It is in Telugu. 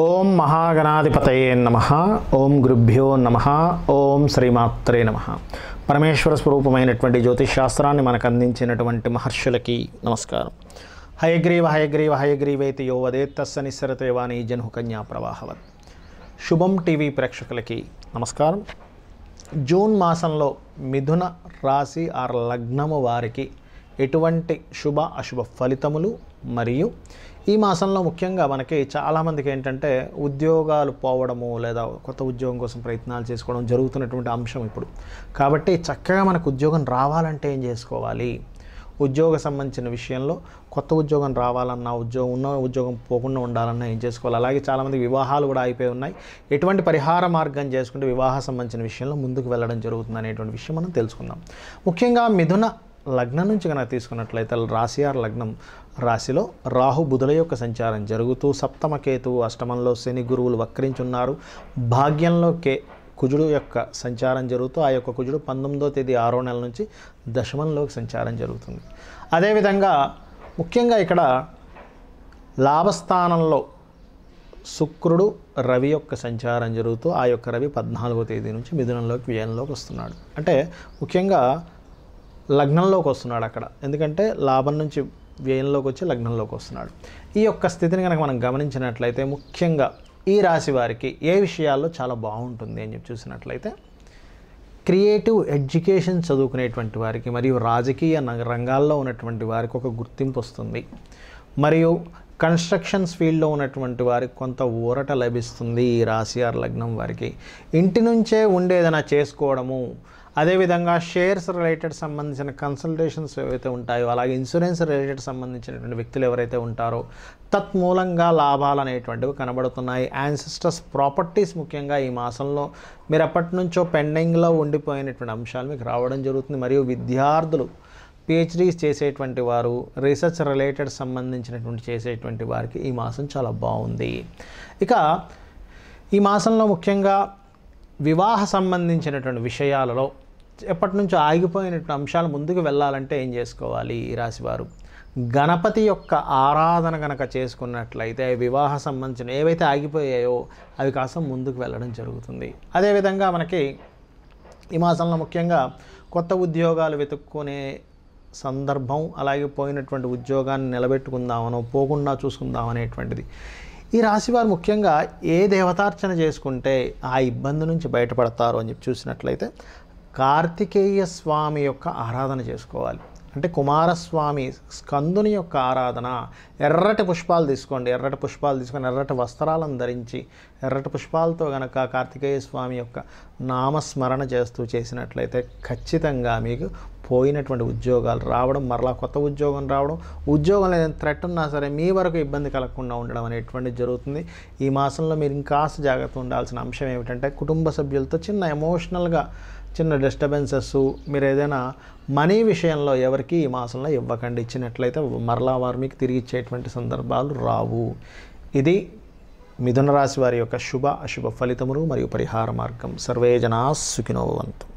ఓం మహాగణాధిపతయే నమ ఓం గురుభ్యో నమ ఓం శ్రీమాత్రే నమ పరమేశ్వర స్వరూపమైనటువంటి జ్యోతిష్శాస్త్రాన్ని మనకు అందించినటువంటి మహర్షులకి నమస్కారం హయగ్రీవ హయగ్రీవ హయగ్రీవైతి యో వదేత్తస్స నిస్సరతేవాణి జను కన్యా ప్రవాహవత్ శుభం టీవీ ప్రేక్షకులకి నమస్కారం జూన్ మాసంలో మిథున రాశి ఆర్ లగ్నము వారికి ఎటువంటి శుభ అశుభ ఫలితములు మరియు ఈ మాసంలో ముఖ్యంగా మనకి చాలామందికి ఏంటంటే ఉద్యోగాలు పోవడము లేదా కొత్త ఉద్యోగం కోసం ప్రయత్నాలు చేసుకోవడం జరుగుతున్నటువంటి అంశం ఇప్పుడు కాబట్టి చక్కగా మనకు ఉద్యోగం రావాలంటే ఏం చేసుకోవాలి ఉద్యోగ సంబంధించిన విషయంలో కొత్త ఉద్యోగం రావాలన్నా ఉద్యోగం ఉన్న ఉద్యోగం పోకుండా ఉండాలన్నా ఏం చేసుకోవాలి అలాగే చాలామంది వివాహాలు కూడా అయిపోయి ఉన్నాయి ఎటువంటి పరిహార మార్గం చేసుకుంటే వివాహ సంబంధించిన విషయంలో ముందుకు వెళ్ళడం జరుగుతుంది అనేటువంటి విషయం మనం తెలుసుకుందాం ముఖ్యంగా మిథున లగ్నం నుంచి కనుక తీసుకున్నట్లయితే రాశియార్ లగ్నం రాశిలో రాహు బుధుల యొక్క సంచారం జరుగుతూ సప్తమ కేతు అష్టమంలో శని గురువులు వక్రించున్నారు భాగ్యంలో కే కుజుడు యొక్క సంచారం జరుగుతూ ఆ యొక్క కుజుడు పంతొమ్మిదో తేదీ ఆరో నెల నుంచి దశమంలోకి సంచారం జరుగుతుంది అదేవిధంగా ముఖ్యంగా ఇక్కడ లాభస్థానంలో శుక్రుడు రవి యొక్క సంచారం జరుగుతూ ఆ యొక్క రవి పద్నాలుగో తేదీ నుంచి మిథునంలోకి వ్యయంలోకి వస్తున్నాడు అంటే ముఖ్యంగా లగ్నంలోకి వస్తున్నాడు అక్కడ ఎందుకంటే లాభం నుంచి వ్యయంలోకి వచ్చి లగ్నంలోకి వస్తున్నాడు ఈ యొక్క స్థితిని కనుక మనం గమనించినట్లయితే ముఖ్యంగా ఈ రాశి వారికి ఏ విషయాల్లో చాలా బాగుంటుంది అని చెప్పి చూసినట్లయితే క్రియేటివ్ ఎడ్యుకేషన్ చదువుకునేటువంటి వారికి మరియు రాజకీయ రంగాల్లో ఉన్నటువంటి వారికి ఒక గుర్తింపు వస్తుంది మరియు కన్స్ట్రక్షన్స్ ఫీల్డ్లో ఉన్నటువంటి వారికి కొంత ఊరట లభిస్తుంది ఈ రాశిఆర్ లగ్నం వారికి ఇంటి నుంచే ఉండేదైనా చేసుకోవడము అదేవిధంగా షేర్స్ రిలేటెడ్ సంబంధించిన కన్సల్టేషన్స్ ఏవైతే ఉంటాయో అలాగే ఇన్సూరెన్స్ రిలేటెడ్ సంబంధించినటువంటి వ్యక్తులు ఎవరైతే ఉంటారో తత్మూలంగా లాభాలు అనేటువంటివి కనబడుతున్నాయి యాన్సిస్టర్స్ ప్రాపర్టీస్ ముఖ్యంగా ఈ మాసంలో మీరు ఎప్పటి నుంచో పెండింగ్లో ఉండిపోయినటువంటి అంశాలు మీకు రావడం జరుగుతుంది మరియు విద్యార్థులు పిహెచ్డీస్ చేసేటువంటి వారు రీసెర్చ్ రిలేటెడ్ సంబంధించినటువంటి చేసేటువంటి వారికి ఈ మాసం చాలా బాగుంది ఇక ఈ మాసంలో ముఖ్యంగా వివాహ సంబంధించినటువంటి విషయాలలో ఎప్పటి నుంచో ఆగిపోయినటువంటి అంశాలు ముందుకు వెళ్ళాలంటే ఏం చేసుకోవాలి ఈ రాశివారు గణపతి యొక్క ఆరాధన కనుక చేసుకున్నట్లయితే వివాహ సంబంధించిన ఏవైతే ఆగిపోయాయో అవి కాసం ముందుకు వెళ్ళడం జరుగుతుంది అదేవిధంగా మనకి ఈ మాసంలో ముఖ్యంగా కొత్త ఉద్యోగాలు వెతుక్కునే సందర్భం అలాగే పోయినటువంటి ఉద్యోగాన్ని నిలబెట్టుకుందామనో పోకుండా చూసుకుందామనేటువంటిది ఈ రాశివారు ముఖ్యంగా ఏ దేవతార్చన చేసుకుంటే ఆ ఇబ్బంది నుంచి బయటపడతారు అని చెప్పి చూసినట్లయితే కార్తికేయ స్వామి యొక్క ఆరాధన చేసుకోవాలి అంటే కుమారస్వామి స్కందుని యొక్క ఆరాధన ఎర్రటి పుష్పాలు తీసుకోండి ఎర్రటి పుష్పాలు తీసుకొని ఎర్రటి వస్త్రాలను ధరించి ఎర్రటి పుష్పాలతో గనక కార్తికేయ స్వామి యొక్క నామస్మరణ చేస్తూ చేసినట్లయితే ఖచ్చితంగా మీకు పోయినటువంటి ఉద్యోగాలు రావడం మరలా కొత్త ఉద్యోగం రావడం ఉద్యోగం లేదా థ్రెట్ ఉన్నా సరే మీ వరకు ఇబ్బంది కలగకుండా ఉండడం అనేటువంటిది జరుగుతుంది ఈ మాసంలో మీరు ఇంకాస్త జాగ్రత్త ఉండాల్సిన అంశం ఏమిటంటే కుటుంబ సభ్యులతో చిన్న ఎమోషనల్గా చిన్న డిస్టర్బెన్సెస్ మీరు ఏదైనా మనీ విషయంలో ఎవరికి ఈ మాసంలో ఇవ్వకండి ఇచ్చినట్లయితే మరలా వారు మీకు తిరిగి ఇచ్చేటువంటి సందర్భాలు రావు ఇది మిథున రాశి వారి యొక్క శుభ అశుభ ఫలితములు మరియు పరిహార మార్గం సర్వే జనా సుఖినోవంతు